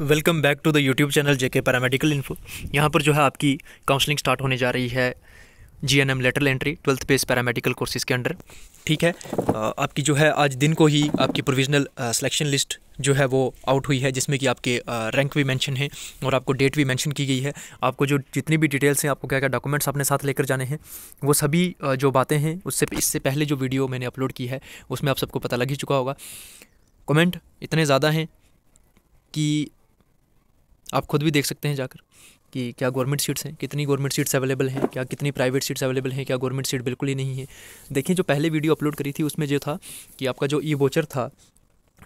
welcome back to the YouTube channel JK paramedical info यहाँ पर जो है आपकी काउंसलिंग स्टार्ट होने जा रही है G N M lateral entry twelfth base paramedical courses के अंडर ठीक है आपकी जो है आज दिन को ही आपकी प्रोविजनल सिलेक्शन लिस्ट जो है वो आउट हुई है जिसमें कि आपके रैंक भी मेंशन है और आपको डेट भी मेंशन की गई है आपको जो जितनी भी डिटेल्स हैं आपको क्या क्या डॉक्यूमेंट्स अपने साथ लेकर जाने हैं वो सभी जो बातें हैं उससे इससे पहले जो वीडियो मैंने अपलोड की है उसमें आप सबको पता लग ही चुका होगा कमेंट इतने ज़्यादा हैं कि आप खुद भी देख सकते हैं जाकर कि क्या गवर्नमेंट सीट्स हैं कितनी गवर्नमेंट सीट्स अवेलेबल हैं क्या कितनी प्राइवेट सीट्स अवेलेबल हैं क्या गवर्नमेंट सीट बिल्कुल ही नहीं है देखिए जो पहले वीडियो अपलोड करी थी उसमें जो था कि आपका जो ई वोचर था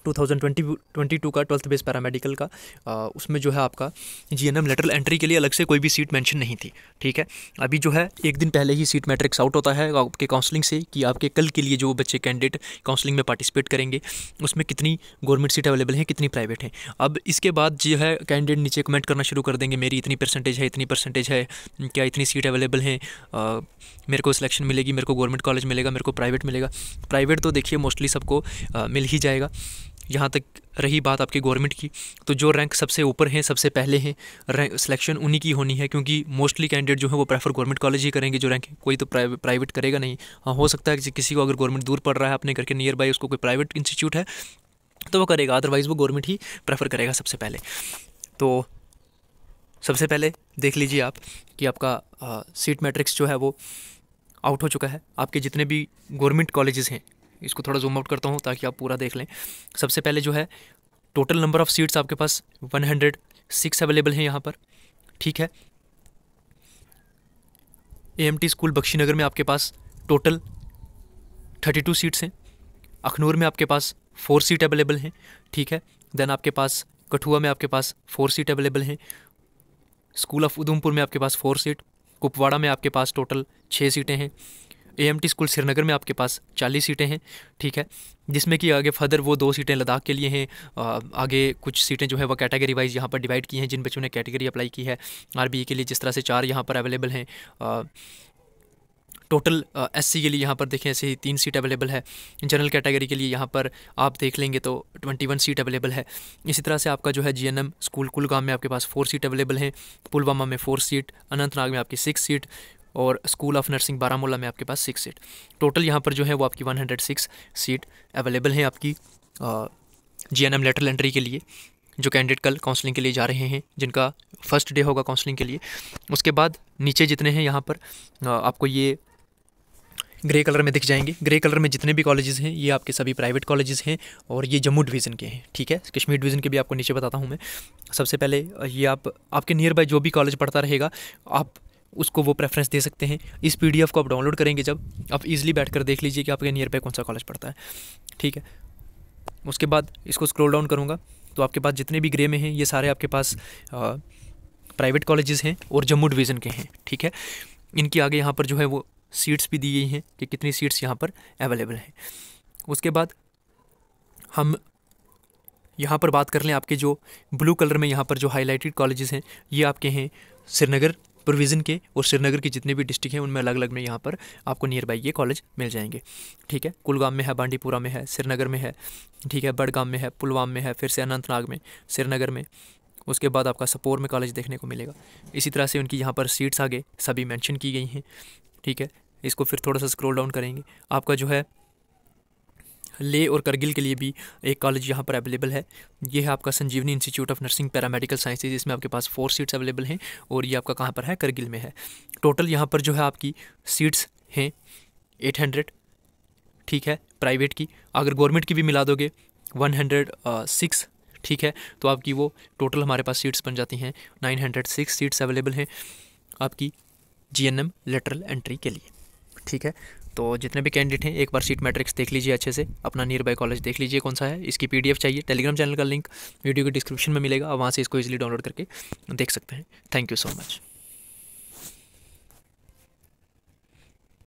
2022 का ट्वेल्थ बेस पैरामेडिकल का आ, उसमें जो है आपका G N M lateral entry के लिए अलग से कोई भी सीट मेंशन नहीं थी ठीक है अभी जो है एक दिन पहले ही सीट मैट्रिक्स आउट होता है आपके काउंसलिंग से कि आपके कल के लिए जो बच्चे कैंडिडेट काउंसलिंग में पार्टिसिपेट करेंगे उसमें कितनी गवर्नमेंट सीट अवेलेबल हैं कितनी प्राइवेट हैं अब इसके बाद जो है कैंडिडेट नीचे कमेंट करना शुरू कर देंगे मेरी इतनी परसेंटेज है इतनी परसेंटेज है क्या इतनी सीट अवेलेबल हैं मेरे को सिलेक्शन मिलेगी मेरे को गवर्नमेंट कॉलेज मिलेगा मेरे को प्राइवेट मिलेगा प्राइवेट तो देखिए मोस्टली सबको मिल ही जाएगा यहाँ तक रही बात आपके गवर्नमेंट की तो जो रैंक सबसे ऊपर हैं सबसे पहले हैं रैंक सिलेक्शन उन्हीं की होनी है क्योंकि मोस्टली कैंडिडेट जो है वो प्रेफर गवर्नमेंट कॉलेज ही करेंगे जो रैंक कोई तो प्राइवेट प्राइवेट करेगा नहीं हाँ हो सकता है कि किसी को अगर गवर्नमेंट दूर पड़ रहा है अपने घर के नियर बाई उसको कोई प्राइवेट इंस्टीट्यूट है तो वो करेगा अदरवाइज़ वो गवर्नमेंट ही प्रेफर करेगा सबसे पहले तो सबसे पहले देख लीजिए आप कि आपका सीट मैट्रिक्स जो है वो आउट हो चुका है आपके जितने भी गवर्नमेंट कॉलेजेस हैं इसको थोड़ा जूम आउट करता हूँ ताकि आप पूरा देख लें सबसे पहले जो है टोटल नंबर ऑफ़ सीट्स आपके पास 106 अवेलेबल हैं यहाँ पर ठीक है एएमटी स्कूल बख्शीनगर में आपके पास टोटल 32 सीट्स हैं अखनूर में आपके पास फोर सीट अवेलेबल हैं ठीक है देन आपके पास कठुआ में आपके पास फोर सीट अवेलेबल हैं स्कूल ऑफ उधमपुर में आपके पास फोर सीट कुपवाड़ा में आपके पास टोटल छः सीटें हैं ए स्कूल श्रीनगर में आपके पास चालीस सीटें हैं ठीक है जिसमें कि आगे फर्दर वो दो सीटें लद्दाख के लिए हैं आगे कुछ सीटें जो है वो कैटेगरी वाइज यहाँ पर डिवाइड की हैं जिन बच्चों ने कैटेगरी अप्लाई की है आर के लिए जिस तरह से चार यहाँ पर अवेलेबल हैं टोटल एस सी के लिए यहाँ पर देखें ऐसे ही तीन सीट अवेलेबल है जनरल कैटेगरी के लिए यहाँ पर आप देख लेंगे तो ट्वेंटी वन सीट अवेलेबल है इसी तरह से आपका जो है जीएनएम स्कूल कुलगाम में आपके पास फोर सीट अवेलेबल हैं पुलवामा में फोर सीट अनंतनाग में आपकी सिक्स सीट और स्कूल ऑफ नर्सिंग बारामूला में आपके पास सिक्स सीट टोटल यहाँ पर जो है वो आपकी one hundred six seat available हैं आपकी G N M lateral entry के लिए जो कैंडिडेट कल काउंसलिंग के लिए जा रहे हैं जिनका फर्स्ट डे होगा काउंसलिंग के लिए उसके बाद नीचे जितने हैं यहाँ पर आपको ये ग्रे कलर में दिख जाएंगे ग्रे कलर में जितने भी कॉलेजेस हैं ये आपके सभी प्राइवेट कॉलेजेस हैं और ये जम्मू डिवीज़न के हैं ठीक है कश्मीर डिवीज़न के भी आपको नीचे बताता हूँ मैं सबसे पहले ये आप आपके नियर बाय जो भी कॉलेज पढ़ता रहेगा आप उसको वो प्रेफरेंस दे सकते हैं इस पी को आप डाउनलोड करेंगे जब आप ईज़िली बैठ कर देख लीजिए कि आपके नियर बाय कौन सा कॉलेज पड़ता है ठीक है उसके बाद इसको स्क्रोल डाउन करूँगा तो आपके पास जितने भी ग्रे में हैं ये सारे आपके पास प्राइवेट कॉलेजेस हैं और जम्मू डिवीज़न के हैं ठीक है इनके आगे यहाँ पर जो है वो सीट्स भी दी गई हैं कि कितनी सीट्स यहाँ पर अवेलेबल हैं उसके बाद हम यहाँ पर बात कर लें आपके जो ब्लू कलर में यहाँ पर जो हाईलाइटेड कॉलेजेस हैं ये आपके हैं श्रीनगर प्रोविज़न के और श्रीनगर के जितने भी डिस्ट्रिक्ट हैं उनमें अलग अलग में यहाँ पर आपको नियर बाई ये कॉलेज मिल जाएंगे ठीक है कुलगाम में है बांडीपुरा में है श्रीनगर में है ठीक है बड़गाम में है पुलवाम में है फिर से अनंतनाग में श्रीनगर में उसके बाद आपका सपोर में कॉलेज देखने को मिलेगा इसी तरह से उनकी यहाँ पर सीट्स आगे सभी मैंशन की गई हैं ठीक है इसको फिर थोड़ा सा स्क्रोल डाउन करेंगे आपका जो है ले और करगिल के लिए भी एक कॉलेज यहाँ पर अवेलेबल है ये है आपका Sanjeevani institute of nursing paramedical sciences इसमें आपके पास फोर सीट्स अवेलेबल हैं और ये आपका कहाँ पर है करगिल में है टोटल यहाँ पर जो है आपकी सीट्स हैं एट हंड्रेड ठीक है प्राइवेट की अगर गवर्नमेंट की भी मिला दोगे वन हंड्रेड सिक्स ठीक है तो आपकी वो टोटल हमारे पास सीट्स बन जाती हैं nine hundred six seats available हैं आपकी G N M lateral entry के लिए ठीक है तो जितने भी कैंडिडेट हैं एक बार सीट मैट्रिक्स देख लीजिए अच्छे से अपना नियर बाय कॉलेज देख लीजिए कौन सा है इसकी पी चाहिए टेलीग्राम चैनल का लिंक वीडियो के डिस्क्रिप्शन में मिलेगा वहाँ से इसको ईजिली डाउनलोड करके देख सकते हैं थैंक यू सो मच